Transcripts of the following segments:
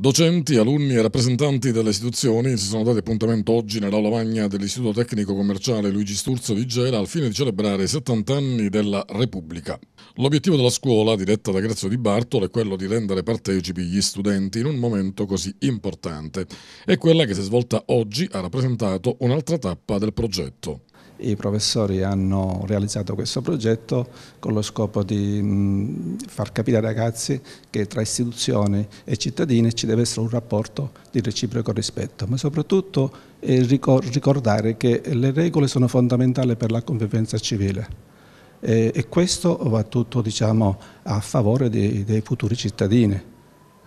Docenti, alunni e rappresentanti delle istituzioni si sono dati appuntamento oggi nella lavagna dell'Istituto Tecnico Commerciale Luigi Sturzo di Gela al fine di celebrare i 70 anni della Repubblica. L'obiettivo della scuola, diretta da Grazio Di Bartolo, è quello di rendere partecipi gli studenti in un momento così importante e quella che si è svolta oggi ha rappresentato un'altra tappa del progetto. I professori hanno realizzato questo progetto con lo scopo di far capire ai ragazzi che tra istituzioni e cittadini ci deve essere un rapporto di reciproco rispetto, ma soprattutto eh, ricordare che le regole sono fondamentali per la convivenza civile e questo va tutto diciamo, a favore dei, dei futuri cittadini.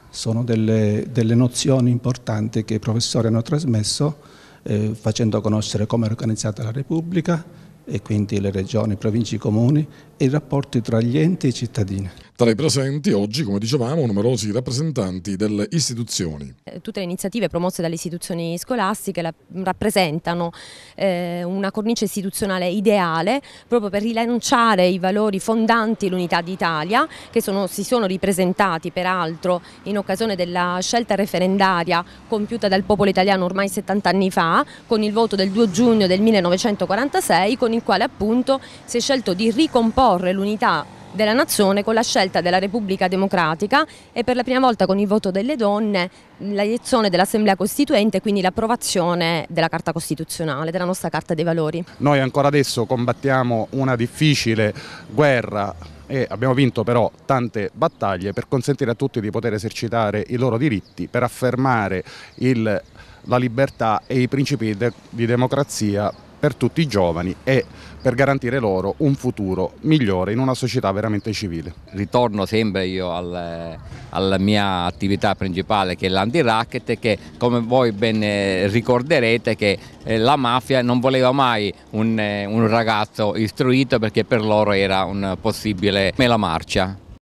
Sono delle, delle nozioni importanti che i professori hanno trasmesso eh, facendo conoscere come è organizzata la Repubblica e quindi le regioni, province, i comuni e i rapporti tra gli enti e i cittadini. Tra i presenti oggi, come dicevamo, numerosi rappresentanti delle istituzioni. Eh, tutte le iniziative promosse dalle istituzioni scolastiche rappresentano eh, una cornice istituzionale ideale proprio per rilanciare i valori fondanti l'unità d'Italia che sono, si sono ripresentati peraltro in occasione della scelta referendaria compiuta dal popolo italiano ormai 70 anni fa con il voto del 2 giugno del 1946 con il quale appunto si è scelto di ricomporre l'unità della nazione con la scelta della Repubblica Democratica e per la prima volta con il voto delle donne l'elezione dell'Assemblea Costituente e quindi l'approvazione della Carta Costituzionale, della nostra Carta dei Valori. Noi ancora adesso combattiamo una difficile guerra e abbiamo vinto però tante battaglie per consentire a tutti di poter esercitare i loro diritti, per affermare il, la libertà e i principi de, di democrazia per tutti i giovani e per garantire loro un futuro migliore in una società veramente civile. Ritorno sempre io al, alla mia attività principale che è l'anti-racket che come voi ben eh, ricorderete che eh, la mafia non voleva mai un, eh, un ragazzo istruito perché per loro era un possibile mela marcia.